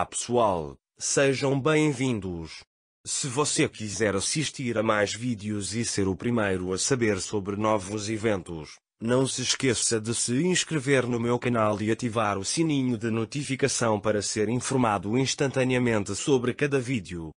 Olá pessoal, sejam bem-vindos. Se você quiser assistir a mais vídeos e ser o primeiro a saber sobre novos eventos, não se esqueça de se inscrever no meu canal e ativar o sininho de notificação para ser informado instantaneamente sobre cada vídeo.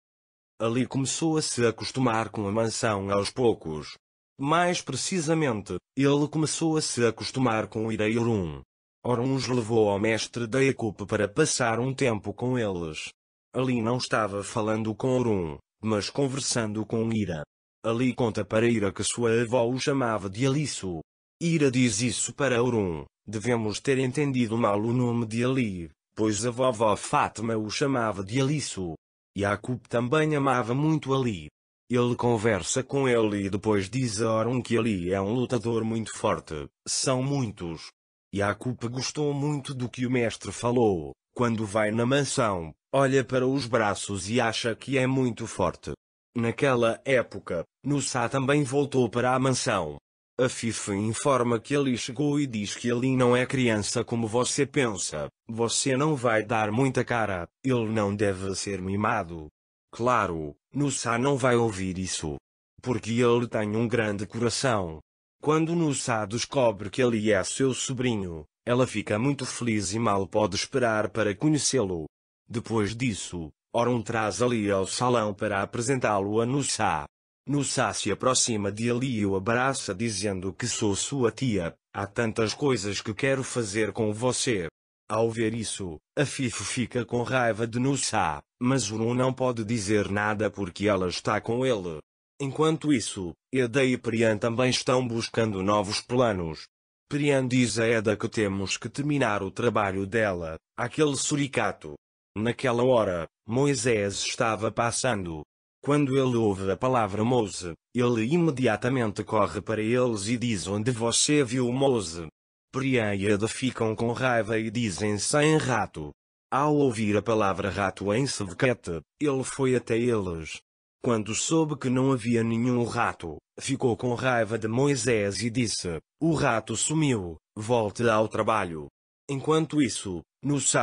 Ali começou a se acostumar com a mansão aos poucos. Mais precisamente, ele começou a se acostumar com o Irairum. Ora uns levou ao mestre da Ecupe para passar um tempo com eles. Ali não estava falando com Orum, mas conversando com Ira. Ali conta para Ira que sua avó o chamava de Aliço. Ira diz isso para Orum, devemos ter entendido mal o nome de Ali, pois a vovó Fátima o chamava de Aliço. Yakup também amava muito Ali. Ele conversa com ele e depois diz a Orum que Ali é um lutador muito forte, são muitos, Jacob gostou muito do que o mestre falou. Quando vai na mansão, olha para os braços e acha que é muito forte. Naquela época, Nussá também voltou para a mansão. A FIFA informa que ali chegou e diz que ali não é criança como você pensa. Você não vai dar muita cara, ele não deve ser mimado. Claro, Nussá não vai ouvir isso. Porque ele tem um grande coração. Quando Nussa descobre que ele é seu sobrinho, ela fica muito feliz e mal pode esperar para conhecê-lo. Depois disso, Orun traz Ali ao salão para apresentá-lo a Nussa. Nussa se aproxima de Ali e o abraça dizendo que sou sua tia, há tantas coisas que quero fazer com você. Ao ver isso, a Fifo fica com raiva de Nussa, mas Orun não pode dizer nada porque ela está com ele. Enquanto isso, Eda e Prian também estão buscando novos planos. Prian diz a Eda que temos que terminar o trabalho dela, aquele suricato. Naquela hora, Moisés estava passando. Quando ele ouve a palavra Mose, ele imediatamente corre para eles e diz onde você viu Mose. Prian e Eda ficam com raiva e dizem sem rato. Ao ouvir a palavra rato em Sevquete, ele foi até eles, quando soube que não havia nenhum rato, ficou com raiva de Moisés e disse: O rato sumiu, volte ao trabalho. Enquanto isso,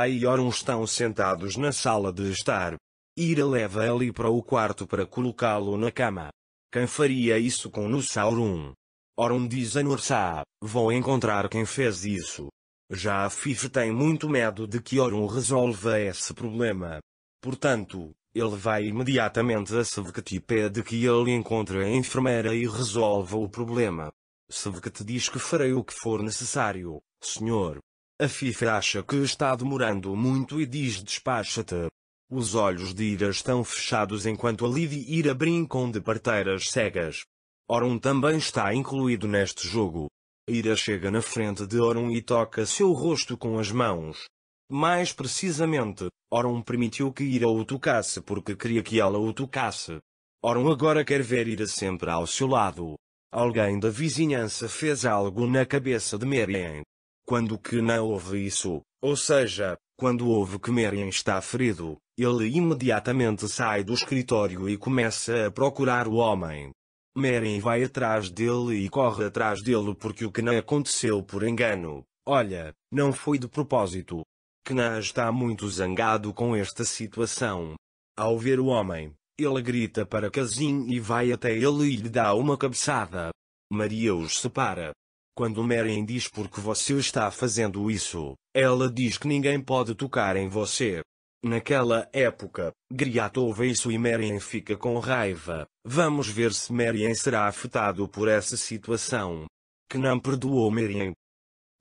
e Orum estão sentados na sala de estar. Ira leva ele para o quarto para colocá-lo na cama. Quem faria isso com Nussaurum? Orum diz a Nursá, vou encontrar quem fez isso. Já a Fife tem muito medo de que Orum resolva esse problema. Portanto, ele vai imediatamente a Sevket e pede que ele encontre a enfermeira e resolva o problema. Sevket diz que farei o que for necessário, senhor. A FIFA acha que está demorando muito e diz despacha-te. Os olhos de Ira estão fechados enquanto a Lid e Ira brincam de parteiras cegas. Orun também está incluído neste jogo. Ira chega na frente de Orun e toca seu rosto com as mãos. Mais precisamente, Oron permitiu que Ira o tocasse porque queria que ela o tocasse. Oron agora quer ver Ira sempre ao seu lado. Alguém da vizinhança fez algo na cabeça de Marian. Quando que não houve isso, ou seja, quando ouve que Marian está ferido, ele imediatamente sai do escritório e começa a procurar o homem. Marian vai atrás dele e corre atrás dele porque o que não aconteceu por engano, olha, não foi de propósito, Knan está muito zangado com esta situação. Ao ver o homem, ele grita para Kazin e vai até ele e lhe dá uma cabeçada. Maria os separa. Quando Meren diz por que você está fazendo isso, ela diz que ninguém pode tocar em você. Naquela época, Griat ouve isso e Meren fica com raiva. Vamos ver se Meren será afetado por essa situação. Que não perdoou Meren.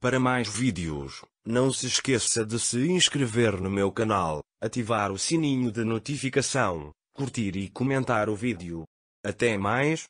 Para mais vídeos, não se esqueça de se inscrever no meu canal, ativar o sininho de notificação, curtir e comentar o vídeo. Até mais!